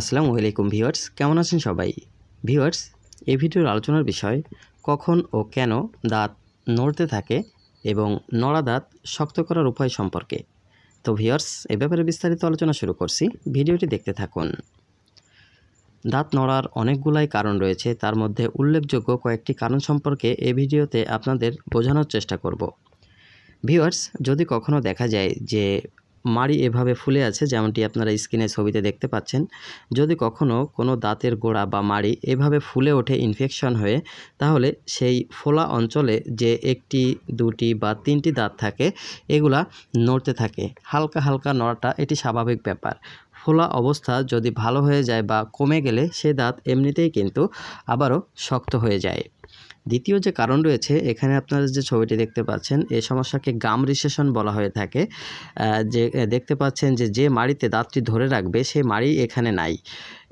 আসসালামু আলাইকুম ভিওয়ার্স কেমন আছেন সবাই ভিওয়ার্স এই ভিডিওর আলোচনার বিষয় কখন ও কেন দাঁত নড়তে থাকে এবং নড়া দাঁত শক্ত করার উপায় সম্পর্কে তো ভিওয়ার্স এ ব্যাপারে বিস্তারিত আলোচনা শুরু করছি ভিডিওটি দেখতে থাকুন দাঁত নড়ার অনেকগুলাই কারণ রয়েছে তার মধ্যে উল্লেখযোগ্য কয়েকটি কারণ সম্পর্কে এ ভিডিওতে আপনাদের বোঝানোর চেষ্টা করব ভিওয়ার্স যদি কখনও দেখা যায় যে মাড়ি এভাবে ফুলে আছে যেমনটি আপনারা স্ক্রিনে ছবিতে দেখতে পাচ্ছেন যদি কখনও কোনো দাঁতের গোড়া বা মাড়ি এভাবে ফুলে ওঠে ইনফেকশন হয়ে তাহলে সেই ফোলা অঞ্চলে যে একটি দুটি বা তিনটি দাঁত থাকে এগুলা নড়তে থাকে হালকা হালকা নড়াটা এটি স্বাভাবিক ব্যাপার ফোলা অবস্থা যদি ভালো হয়ে যায় বা কমে গেলে সে দাঁত এমনিতেই কিন্তু আবারও শক্ত হয়ে যায় দ্বিতীয় যে কারণ রয়েছে এখানে আপনারা যে ছবিটি দেখতে পাচ্ছেন এই সমস্যাকে গাম রিসেশন বলা হয়ে থাকে যে দেখতে পাচ্ছেন যে যে মাড়িতে দাঁতটি ধরে রাখবে সেই মাড়ি এখানে নাই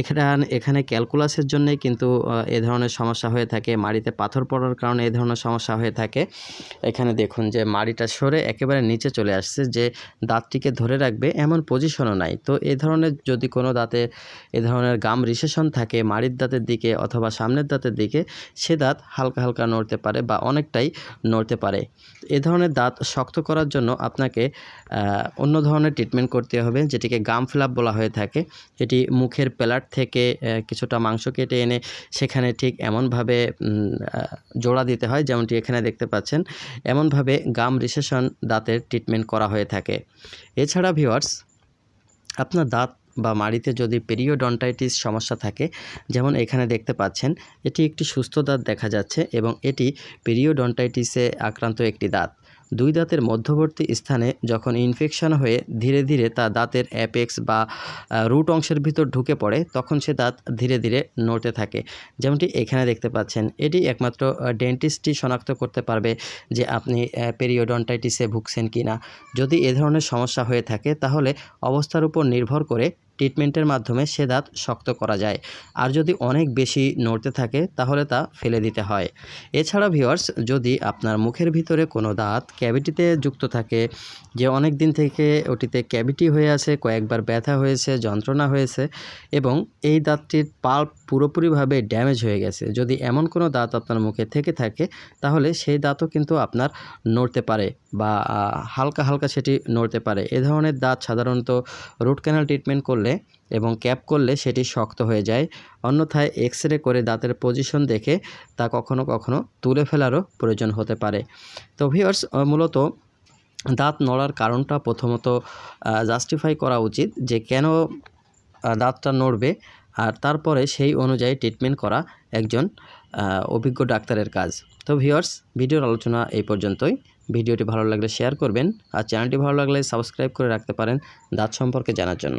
এখানে এখানে ক্যালকুলাসের জন্যে কিন্তু এ ধরনের সমস্যা হয়ে থাকে মাড়িতে পাথর পড়ার কারণে এ ধরনের সমস্যা হয়ে থাকে এখানে দেখুন যে মাড়িটা সরে একেবারে নিচে চলে আসছে যে দাঁতটিকে ধরে রাখবে এমন পজিশনও নাই তো এ ধরনের যদি কোনো দাঁতে এ ধরনের গাম রিসেশন থাকে মাড়ির দাঁতের দিকে অথবা সামনের দাঁতের দিকে সে দাঁত হালকা হালকা নড়তে পারে বা অনেকটাই নড়তে পারে এ ধরনের দাঁত শক্ত করার জন্য আপনাকে অন্য ধরনের ট্রিটমেন্ট করতে হবে যেটিকে গাম ফ্ল্যাপ বলা হয়ে থাকে এটি মুখের প্যালার পার্ট থেকে কিছুটা মাংস কেটে এনে সেখানে ঠিক এমনভাবে জোড়া দিতে হয় যেমনটি এখানে দেখতে পাচ্ছেন এমনভাবে গাম রিসেশন দাঁতের ট্রিটমেন্ট করা হয়ে থাকে এছাড়া ভিওয়ার্স আপনার দাঁত বা মাড়িতে যদি পেরিওডন্টাইটিস সমস্যা থাকে যেমন এখানে দেখতে পাচ্ছেন এটি একটি সুস্থ দাঁত দেখা যাচ্ছে এবং এটি পেরিওডন্টাইটিসে আক্রান্ত একটি দাঁত দুই দাঁতের মধ্যবর্তী স্থানে যখন ইনফেকশন হয়ে ধীরে ধীরে তা দাঁতের অ্যাপেক্স বা রুট অংশের ভিতর ঢুকে পড়ে তখন সে দাঁত ধীরে ধীরে নড়তে থাকে যেমনটি এখানে দেখতে পাচ্ছেন এটি একমাত্র ডেন্টিস্টই শনাক্ত করতে পারবে যে আপনি পেরিওডন্টাইটিসে ভুগছেন কি না যদি এ ধরনের সমস্যা হয়ে থাকে তাহলে অবস্থার উপর নির্ভর করে ট্রিটমেন্টের মাধ্যমে সে দাঁত শক্ত করা যায় আর যদি অনেক বেশি নড়তে থাকে তাহলে তা ফেলে দিতে হয় এছাড়া ভিওয়ার্স যদি আপনার মুখের ভিতরে কোনো দাঁত ক্যাভিটিতে যুক্ত থাকে যে অনেক দিন থেকে ওটিতে ক্যাভিটি হয়ে আছে কয়েকবার ব্যথা হয়েছে যন্ত্রণা হয়েছে এবং এই দাঁতটির পাল্প পুরোপুরিভাবে ড্যামেজ হয়ে গেছে যদি এমন কোনো দাঁত আপনার মুখে থেকে থাকে তাহলে সেই দাঁতও কিন্তু আপনার নড়তে পারে বা হালকা হালকা সেটি নড়তে পারে এ ধরনের দাঁত সাধারণত রুট ক্যানাল ট্রিটমেন্ট করলে পারে এবং ক্যাপ করলে সেটি শক্ত হয়ে যায় অন্যথায় এক্স রে করে দাঁতের পজিশন দেখে তা কখনো কখনো তুলে ফেলারও প্রয়োজন হতে পারে তো ভিওর্স মূলত দাঁত নড়ার কারণটা প্রথমত জাস্টিফাই করা উচিত যে কেন দাঁতটা নড়বে আর তারপরে সেই অনুযায়ী ট্রিটমেন্ট করা একজন অভিজ্ঞ ডাক্তারের কাজ তো ভিওর্স ভিডিওর আলোচনা এই পর্যন্তই ভিডিওটি ভালো লাগলে শেয়ার করবেন আর চ্যানেলটি ভালো লাগলে সাবস্ক্রাইব করে রাখতে পারেন দাঁত সম্পর্কে জানার জন্য